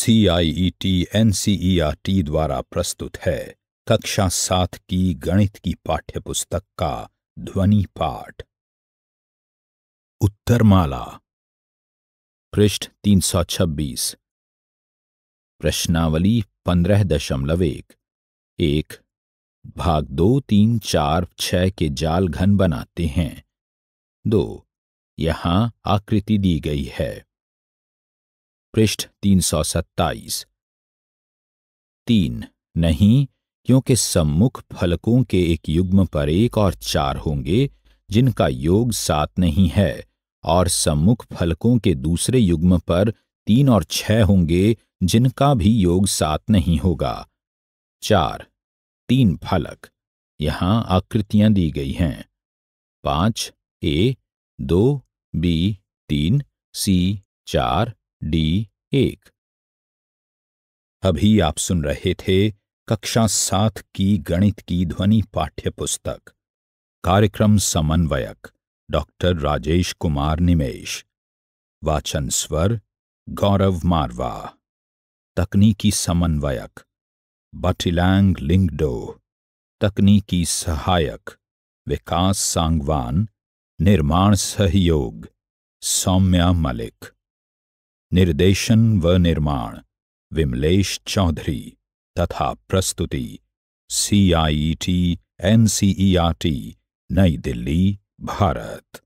CIET NCERT e e द्वारा प्रस्तुत है कक्षा सात की गणित की पाठ्यपुस्तक का ध्वनि पाठ उत्तरमाला पृष्ठ 326 प्रश्नावली पंद्रह दशमलव एक एक भाग दो तीन चार छह के जाल घन बनाते हैं दो यहाँ आकृति दी गई है पृष्ठ तीन सौ सत्ताईस तीन नहीं क्योंकि सम्मुख फलकों के एक युग्म पर एक और चार होंगे जिनका योग सात नहीं है और सम्मुख फलकों के दूसरे युग्म पर तीन और छह होंगे जिनका भी योग सात नहीं होगा चार तीन फलक यहां आकृतियां दी गई हैं पांच ए दो बी तीन सी चार डी एक अभी आप सुन रहे थे कक्षा सात की गणित की ध्वनि पाठ्य पुस्तक कार्यक्रम समन्वयक डॉक्टर राजेश कुमार निमेश वाचन स्वर गौरव मारवा तकनीकी समन्वयक बटिलैंग लिंगडो तकनीकी सहायक विकास सांगवान निर्माण सहयोग सौम्या मलिक निर्देशन व निर्माण विमलेश चौधरी तथा प्रस्तुति C I E T N C E R T Delhi Bharat